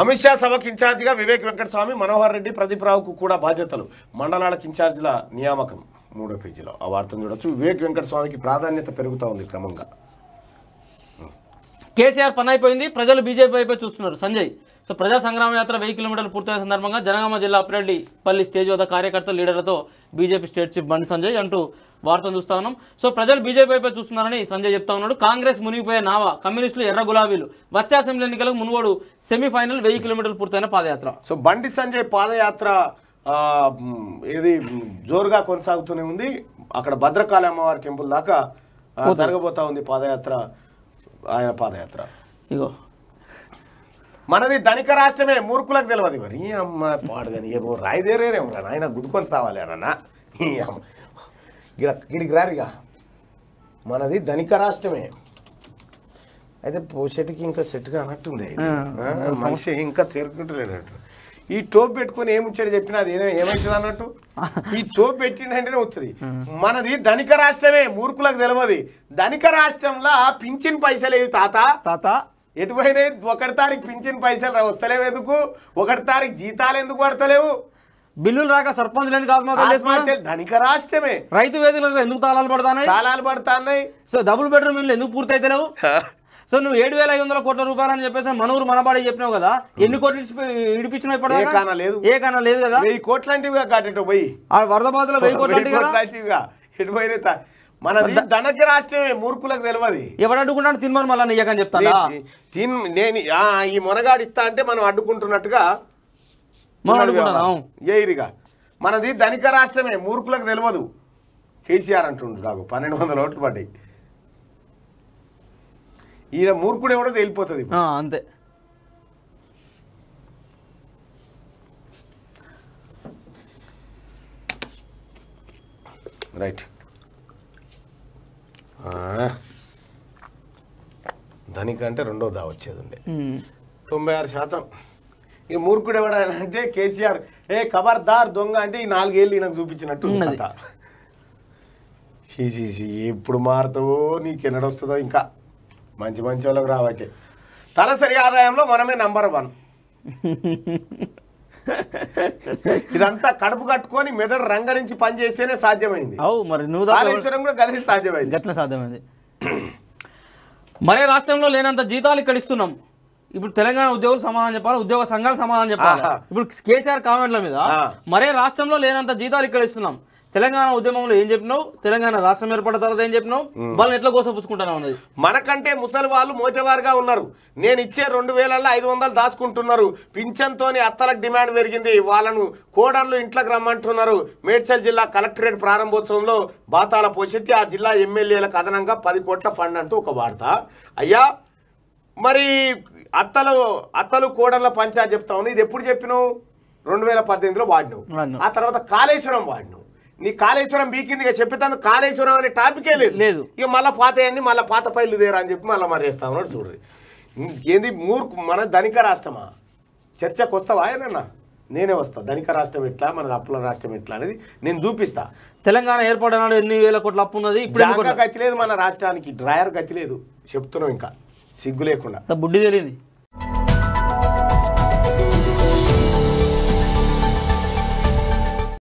అమిత్ షా సభకు ఇన్ఛార్జిగా వివేక్ వెంకటస్వామి మనోహర్ రెడ్డి ప్రదీప్ రావుకు కూడా బాధ్యతలు మండలాల ఇన్ఛార్జీల నియామకం మూడో పేజీలో ఆ వార్తను చూడొచ్చు వివేక్ వెంకటస్వామికి ప్రాధాన్యత పెరుగుతూ ఉంది క్రమంగా కేసీఆర్ పని అయిపోయింది ప్రజలు బీజేపీ వైపే చూస్తున్నారు సంజయ్ సో ప్రజా సంగ్రామ యాత్ర వెయ్యి కిలోమీటర్లు పూర్తయిన సందర్భంగా జనగామ జిల్లా అప్రెడ్డి పల్లి స్టేజ్ వద్ద కార్యకర్త లీడర్లతో బీజేపీ స్టేట్ చీఫ్ బండి సంజయ్ అంటూ వార్తను చూస్తా ఉన్నాం సో ప్రజలు బీజేపీపై చూస్తున్నారని సంజయ్ చెప్తా ఉన్నాడు కాంగ్రెస్ మునిగిపోయే నావ కమ్యూనిస్టులు ఎర్ర గులాబీలు వచ్చే అసెంబ్లీ ఎన్నికలకు మునుగోడు సెమీఫైనల్ వెయ్యి కిలోమీటర్లు పూర్తయిన పాదయాత్ర సో బండి సంజయ్ పాదయాత్ర ఇది జోరుగా కొనసాగుతూనే ఉంది అక్కడ భద్రకాళి అమ్మవారి టెంపుల్ దాకా జరగబోతా ఉంది పాదయాత్ర ఆయన పాదయాత్ర ఇగో మనది ధనిక రాష్ట్రమే మూర్ఖులకు తెలియదు మరి అమ్మ పాడు కానీ ఏమో రాయిదేరేమో ఆయన గుద్దుకొని సావాలి అన్న గిడికి రారిగా మనది ధనిక రాష్ట్రమే అయితే పోషెట్కి ఇంకా సెట్గా అన్నట్టుండే మనిషి ఇంకా తేరుకుంటలేనట్టు ఈ టోప్ పెట్టుకుని ఏముచ్చాడు చెప్పినా అది ఏదో ఏమవుతుంది అన్నట్టు ఈ టోప్ పెట్టిందంటేనే వస్తుంది మనది ధనిక రాష్ట్రమే మూర్ఖులకు తెలియదు ధనిక రాష్ట్రంలో పింఛన్ పైసలు ఏవి తాత తాత ఎటుపోయినాయి ఒకటి తారీఖు పింఛన్ పైసలు వస్తలేవు ఎందుకు ఒకటి తారీఖు జీతాలు ఎందుకు పడతలేవు బిల్లులు రాక సర్పంచ్ ధనిక రాష్ట్రమే రైతు వేదికలు ఎందుకు తాళాలు పడతాయి తాళాలు పడతాయి సో డబుల్ బెడ్రూమ్ ఇల్లు ఎందుకు పూర్తి అవుతలేవు సో నువ్వు ఏడు వేల ఐదు వందల కోట్ల రూపాయలు అని చెప్పేసి మనూరు మనబాడి చెప్పినావు కదా ఎన్ని కోట్లు ఇడిపించినా ఇప్పుడు లేదు ఏ కానా లేదు కదా వెయ్యి కోట్లాంటివిగా కాటేటో పోయి ఆ వరద బాధలో వెయ్యి ఎటు కదా మనది ధనజ రాష్ట్రమే మూర్ఖులకు తెలియదు ఎవడు అడ్డుకున్నాడు తిన్మని మళ్ళీ నెయ్యకని చెప్తాను తిన్ నేను ఈ మునగాడు ఇస్తా అంటే మనం అడ్డుకుంటున్నట్టుగా ఏరిగా మనది ధనిక రాష్ట్రమే మూర్ఖులకు తెలియదు కేసీఆర్ అంటుండ్రు నాకు పన్నెండు వందల ఓట్లు పడ్డాయి ఈయన మూర్ఖుడు ఎవడో తెలిపోతుంది అంతే రైట్ ధనికంటే రెండో దా వచ్చేది ఉండే తొంభై ఆరు శాతం ఈ మూర్ఖుడు ఎవడంటే కేసీఆర్ ఏ ఖబర్దార్ దొంగ అంటే ఈ నాలుగేళ్ళు నాకు చూపించినట్టు సిసిసి ఎప్పుడు మారుతావో నీకు ఎన్నడొస్తుందో ఇంకా మంచి మంచి వాళ్ళకు రావట్టే తలసరి ఆదాయంలో మనమే నంబర్ వన్ ఇదంతా కడుపు కట్టుకొని మెదడు రంగరించి పనిచేస్తేనే సాధ్యమైంది అవు మరి కూడా గది సాధ్యమైంది గట్ల సాధ్యమైంది మరే రాష్ట్రంలో లేనంత జీతాలు ఇక్కడ ఇస్తున్నాం ఇప్పుడు తెలంగాణ ఉద్యోగులు సమాధానం చెప్పాలి ఉద్యోగ సంఘాలు సమాధానం చెప్పాలి ఇప్పుడు కేసీఆర్ కామెంట్ల మీద మరే రాష్ట్రంలో లేనంత జీతాలు ఇక్కడ ఇస్తున్నాం తెలంగాణ ఉద్యమంలో ఏం చెప్పినావు తెలంగాణ రాష్ట్రం ఏర్పడిన తర్వాత ఏం చెప్పినావు వాళ్ళని ఎట్లా కోసపుచ్చుకుంటానే ఉన్నది మనకంటే ముసలి వాళ్ళు మోచేవారుగా ఉన్నారు నేను ఇచ్చే రెండు వేలల్లో ఐదు వందలు దాచుకుంటున్నారు పింఛన్తో అత్తలకు డిమాండ్ పెరిగింది వాళ్ళను కోడన్లు ఇంట్లోకి రమ్మంటున్నారు మేడ్చల్ జిల్లా కలెక్టరేట్ ప్రారంభోత్సవంలో బాతాల పోషెట్టి ఆ జిల్లా ఎమ్మెల్యేలకు అదనంగా పది కోట్ల ఫండ్ అంటూ ఒక వార్త అయ్యా మరి అత్తలు అత్తలు కోడన్ల పంచాయతీ చెప్తా ఇది ఎప్పుడు చెప్పినావు రెండు వేల పద్దెనిమిదిలో వాడినావు ఆ తర్వాత కాళేశ్వరం వాడినావు నీ కాళేశ్వరం బీకిందిగా చెప్పేతాను కాళేశ్వరం అనే టాపికే లేదు లేదు ఇక మళ్ళీ పాత అన్ని మళ్ళీ పాత పైలు దేరా అని చెప్పి మళ్ళీ మరేస్తా ఉన్నాడు చూడ్రి ఏంది మూర్ఖ మన ధనిక రాష్ట్రమా చర్చకు వస్తావా ఏనన్నా నేనే వస్తా ధనిక రాష్ట్రం ఎట్లా మన అప్పుల రాష్ట్రం ఎట్లా అనేది నేను చూపిస్తా తెలంగాణ ఏర్పడినాడు ఎన్ని వేల కోట్ల అప్పు ఉన్నది ఇప్పుడు గతి లేదు మన రాష్ట్రానికి డ్రాయర్ గతి లేదు చెప్తున్నాం ఇంకా సిగ్గు లేకుండా బుడ్డి తెలియదు